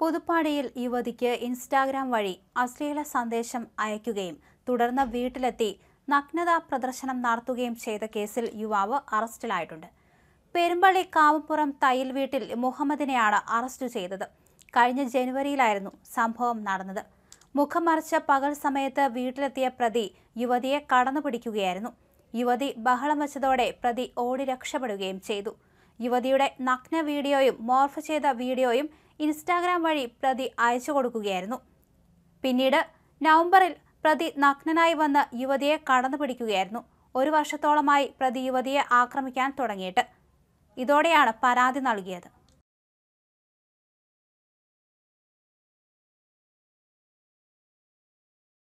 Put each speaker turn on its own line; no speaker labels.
പുതുപ്പാടിയിൽ യുവതിക്ക് ഇൻസ്റ്റാഗ്രാം വഴി അശ്ലീല സന്ദേശം അയക്കുകയും തുടർന്ന് വീട്ടിലെത്തി നഗ്നതാ പ്രദർശനം നടത്തുകയും ചെയ്ത കേസിൽ യുവാവ് അറസ്റ്റിലായിട്ടുണ്ട് പെരുമ്പള്ളി കാവപ്പുറം തയ്യൽ വീട്ടിൽ മുഹമ്മദിനെയാണ് അറസ്റ്റ് ചെയ്തത് കഴിഞ്ഞ ജനുവരിയിലായിരുന്നു സംഭവം നടന്നത് മുഖമറിച്ച പകൽ സമയത്ത് വീട്ടിലെത്തിയ പ്രതി യുവതിയെ പിടിക്കുകയായിരുന്നു യുവതി ബഹളം വെച്ചതോടെ പ്രതി ഓടി രക്ഷപ്പെടുകയും ചെയ്തു യുവതിയുടെ നഗ്ന വീഡിയോയും മോർഫ് ചെയ്ത വീഡിയോയും ഇൻസ്റ്റാഗ്രാം വഴി പ്രതി അയച്ചു കൊടുക്കുകയായിരുന്നു പിന്നീട് നവംബറിൽ പ്രതി നഗ്നനായി വന്ന് യുവതിയെ കടന്നു പിടിക്കുകയായിരുന്നു ഒരു വർഷത്തോളമായി പ്രതി യുവതിയെ ആക്രമിക്കാൻ തുടങ്ങിയിട്ട് ഇതോടെയാണ് പരാതി നൽകിയത്